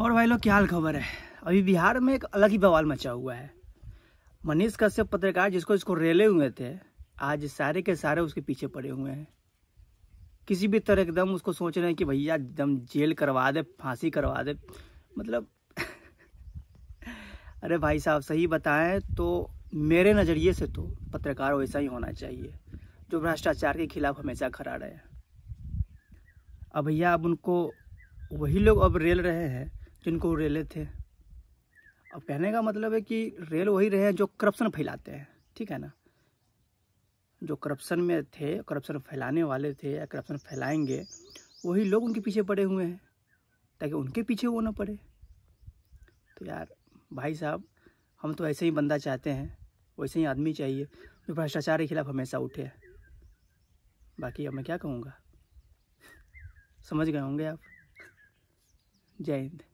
और भाई लोग क्या हाल खबर है अभी बिहार में एक अलग ही बवाल मचा हुआ है मनीष कश्यप पत्रकार जिसको इसको रेले हुए थे आज सारे के सारे उसके पीछे पड़े हुए हैं किसी भी तरह एकदम उसको सोच रहे हैं कि भैया एकदम जेल करवा दे फांसी करवा दे मतलब अरे भाई साहब सही बताएं तो मेरे नज़रिए से तो पत्रकार वैसा ही होना चाहिए जो भ्रष्टाचार के खिलाफ हमेशा खड़ा रहे अब भैया अब उनको वही लोग अब रेल रहे हैं जिनको रेले थे अब कहने का मतलब है कि रेल वही रहे हैं जो करप्शन फैलाते हैं ठीक है ना जो करप्शन में थे करप्शन फैलाने वाले थे या करप्शन फैलाएंगे वही लोग उनके पीछे पड़े हुए हैं ताकि उनके पीछे वो ना पड़े तो यार भाई साहब हम तो ऐसे ही बंदा चाहते हैं वैसे ही आदमी चाहिए जो भ्रष्टाचार के खिलाफ हमेशा उठे बाकी अब मैं क्या कहूँगा समझ गए होंगे आप जय हिंद